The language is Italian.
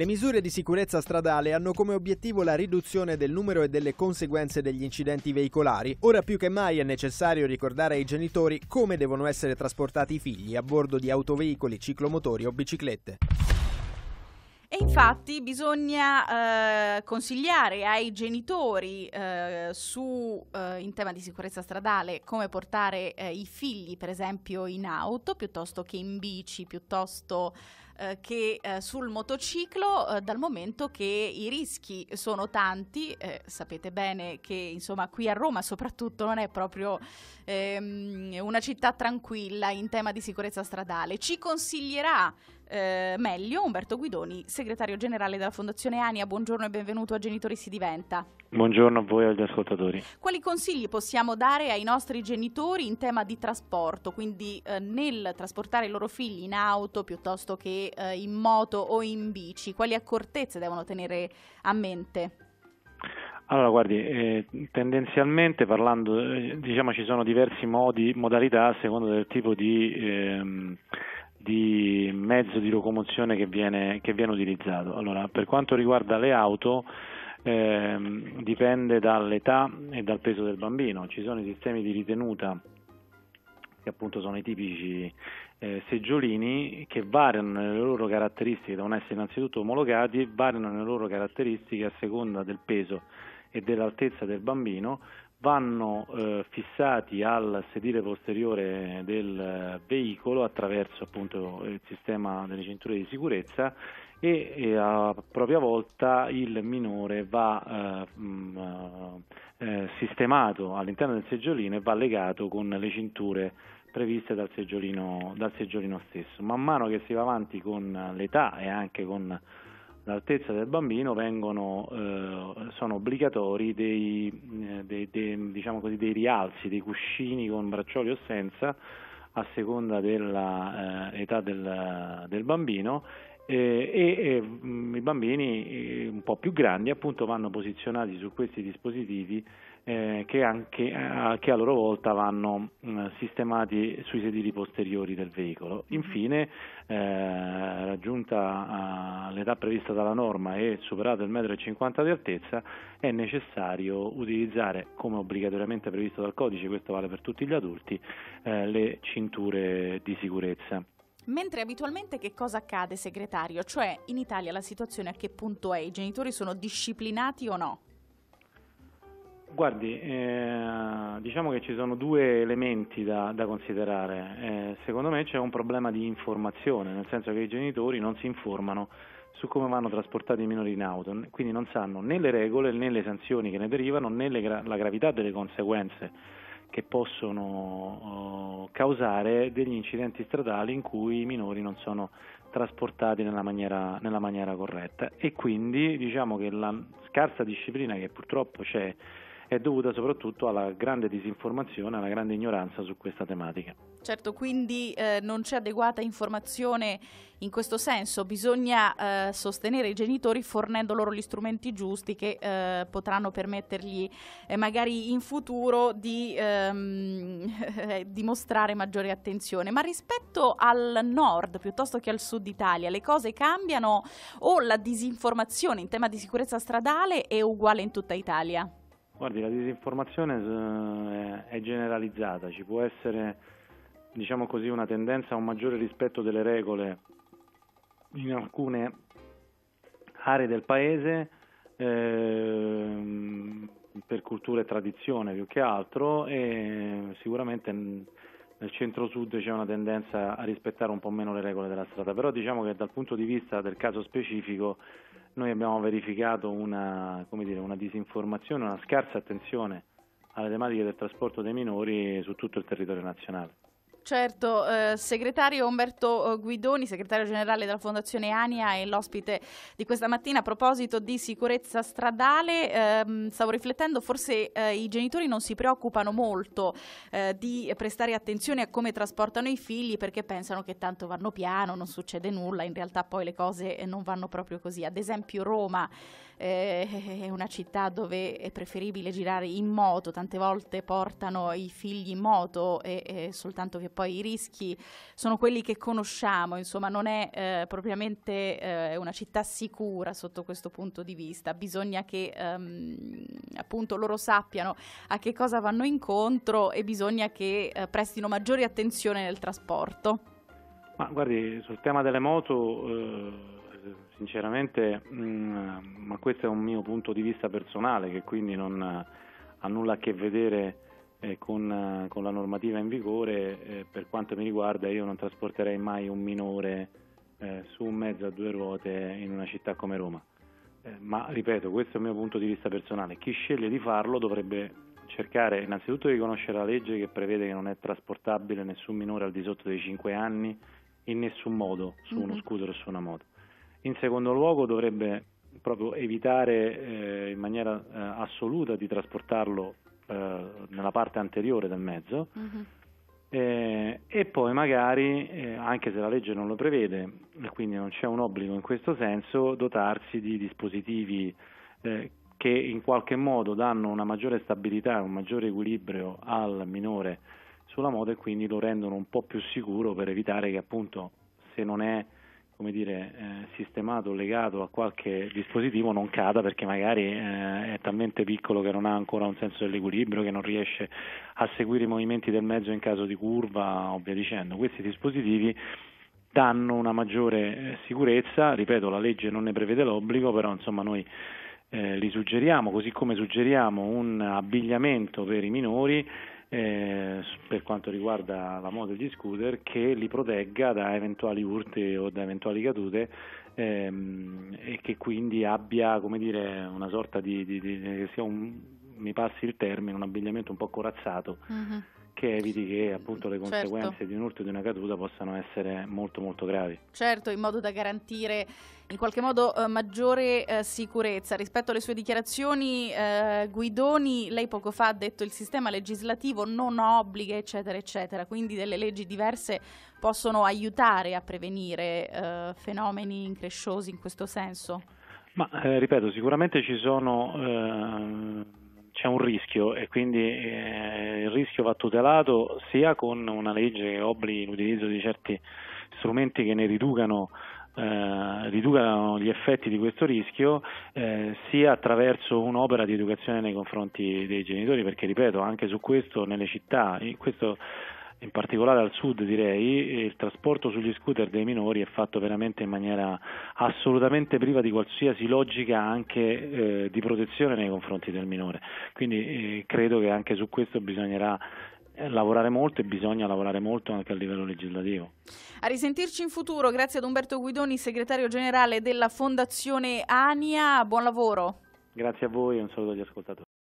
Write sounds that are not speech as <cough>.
Le misure di sicurezza stradale hanno come obiettivo la riduzione del numero e delle conseguenze degli incidenti veicolari. Ora più che mai è necessario ricordare ai genitori come devono essere trasportati i figli a bordo di autoveicoli, ciclomotori o biciclette. E infatti bisogna eh, consigliare ai genitori eh, su, eh, in tema di sicurezza stradale come portare eh, i figli per esempio in auto piuttosto che in bici, piuttosto eh, che eh, sul motociclo eh, dal momento che i rischi sono tanti, eh, sapete bene che insomma qui a Roma soprattutto non è proprio ehm, una città tranquilla in tema di sicurezza stradale. Ci consiglierà eh, meglio Umberto Guidoni, segretario generale della Fondazione Ania. Buongiorno e benvenuto a Genitori si diventa. Buongiorno a voi e agli ascoltatori. Quali consigli possiamo dare ai nostri genitori in tema di trasporto, quindi eh, nel trasportare i loro figli in auto piuttosto che eh, in moto o in bici? Quali accortezze devono tenere a mente? Allora, guardi, eh, tendenzialmente parlando, eh, diciamo ci sono diversi modi, modalità a seconda del tipo di ehm, di mezzo di locomozione che viene, che viene utilizzato. Allora, per quanto riguarda le auto, ehm, dipende dall'età e dal peso del bambino. Ci sono i sistemi di ritenuta che appunto sono i tipici eh, seggiolini che variano nelle loro caratteristiche, devono essere innanzitutto omologati, variano nelle loro caratteristiche a seconda del peso e dell'altezza del bambino, vanno eh, fissati al sedile posteriore del eh, veicolo attraverso appunto, il sistema delle cinture di sicurezza e, e a propria volta il minore va eh, mh, mm, eh, eh, sistemato all'interno del seggiolino e va legato con le cinture previste dal seggiolino, dal seggiolino stesso. Man mano che si va avanti con l'età e anche con all'altezza del bambino vengono, eh, sono obbligatori dei, eh, dei, dei, diciamo così, dei, rialzi, dei cuscini con braccioli o senza a seconda dell'età eh, del, del, bambino eh, e, e mh, mm, i bambini eh, un po' più grandi appunto vanno posizionati su questi dispositivi eh, che, anche, eh, che, a loro volta vanno mh, mm, sistemati sui sedili posteriori del veicolo. Mm-hmm. Infine, eh, raggiunta eh, l'età prevista dalla norma e superato il 1,50 m di altezza, è necessario utilizzare, come obbligatoriamente previsto dal codice, questo vale per tutti gli adulti, le cinture di sicurezza. Mentre abitualmente che cosa accade, segretario? Cioè, in Italia la situazione a che punto è? I genitori sono disciplinati o no? Guardi, eh, diciamo che ci sono due elementi da, da considerare. Eh, secondo me c'è un problema di informazione, nel senso che i genitori non si informano su come vanno trasportati i minori in auto, quindi non sanno né le regole né le sanzioni che ne derivano né gra- la gravità delle conseguenze che possono oh, causare degli incidenti stradali in cui i minori non sono trasportati nella maniera, nella maniera corretta e quindi diciamo che la scarsa disciplina che purtroppo c'è è dovuta soprattutto alla grande disinformazione, alla grande ignoranza su questa tematica. Certo, quindi eh, non c'è adeguata informazione in questo senso, bisogna eh, sostenere i genitori fornendo loro gli strumenti giusti che eh, potranno permettergli eh, magari in futuro di ehm, <laughs> eh, dimostrare maggiore attenzione. Ma rispetto al nord piuttosto che al sud Italia, le cose cambiano o la disinformazione in tema di sicurezza stradale è uguale in tutta Italia? Guardi, la disinformazione eh, è generalizzata, ci può essere diciamo così, una tendenza a un maggiore rispetto delle regole in alcune aree del paese eh, per cultura e tradizione più che altro e sicuramente nel centro-sud c'è una tendenza a rispettare un po' meno le regole della strada, però diciamo che dal punto di vista del caso specifico noi abbiamo verificato una, dire, una disinformazione, una scarsa attenzione alle tematiche del trasporto dei minori su tutto il territorio nazionale. Certo, eh, segretario Umberto eh, Guidoni, segretario generale della Fondazione Ania e l'ospite di questa mattina a proposito di sicurezza stradale, ehm, stavo riflettendo, forse eh, i genitori non si preoccupano molto eh, di prestare attenzione a come trasportano i figli perché pensano che tanto vanno piano, non succede nulla, in realtà poi le cose eh, non vanno proprio così. Ad esempio Roma eh, <laughs> è una città dove è preferibile girare in moto, tante volte portano i figli in moto e, e soltanto che poi i rischi sono quelli che conosciamo, insomma non è eh, propriamente eh, una città sicura sotto questo punto di vista, bisogna che ehm, appunto loro sappiano a che cosa vanno incontro e bisogna che eh, prestino maggiore attenzione nel trasporto. Ma guardi, sul tema delle moto eh, Sinceramente, mh, mm, ma questo è un mio punto di vista personale che quindi non eh, ha nulla a che vedere eh, con, eh, con, la normativa in vigore, eh, per quanto mi riguarda io non trasporterei mai un minore eh, su un mezzo a due ruote in una città come Roma. Eh, ma ripeto, questo è il mio punto di vista personale. Chi sceglie di farlo dovrebbe cercare innanzitutto di conoscere la legge che prevede che non è trasportabile nessun minore al di sotto dei 5 anni in nessun modo su uno mm-hmm. scooter o su una moto. In secondo luogo dovrebbe proprio evitare eh, in maniera eh, assoluta di trasportarlo eh, nella parte anteriore del mezzo uh-huh. e poi magari, eh, anche se la legge non lo prevede e quindi non c'è un obbligo in questo senso, dotarsi di dispositivi eh, che in qualche modo danno una maggiore stabilità, un maggiore equilibrio al minore sulla moto e quindi lo rendono un po' più sicuro per evitare che appunto se non è come dire, eh, sistemato, legato a qualche dispositivo non cada perché magari eh, è talmente piccolo che non ha ancora un senso dell'equilibrio, che non riesce a seguire i movimenti del mezzo in caso di curva o via dicendo. Questi dispositivi danno una maggiore eh, sicurezza, ripeto la legge non ne prevede l'obbligo, però insomma noi eh, li suggeriamo, così come suggeriamo un abbigliamento per i minori eh, per quanto riguarda la moda degli scooter che li protegga da eventuali urti o da eventuali cadute ehm, e che quindi abbia come dire una sorta di, di, di eh, che sia un mi passi il termine, un abbigliamento un po' corazzato. Uh-huh che eviti che appunto le certo. conseguenze certo. di un urto e di una caduta possano essere molto molto gravi. Certo, in modo da garantire in qualche modo eh, maggiore eh, sicurezza. Rispetto alle sue dichiarazioni, eh, Guidoni, lei poco fa ha detto il sistema legislativo non obbliga, eccetera, eccetera, quindi delle leggi diverse possono aiutare a prevenire eh, fenomeni incresciosi in questo senso? Ma eh, ripeto, sicuramente ci sono eh, c'è un rischio e quindi eh, il rischio va tutelato sia con una legge che obblighi l'utilizzo di certi strumenti che ne riducano, eh, riducano gli effetti di questo rischio eh, sia attraverso un'opera di educazione nei confronti dei genitori perché ripeto anche su questo nelle città questo in particolare al sud direi, il trasporto sugli scooter dei minori è fatto veramente in maniera assolutamente priva di qualsiasi logica anche eh, di protezione nei confronti del minore. Quindi eh, credo che anche su questo bisognerà eh, lavorare molto e bisogna lavorare molto anche a livello legislativo. A risentirci in futuro, grazie ad Umberto Guidoni, segretario generale della Fondazione Ania, buon lavoro. Grazie a voi e un saluto agli ascoltatori.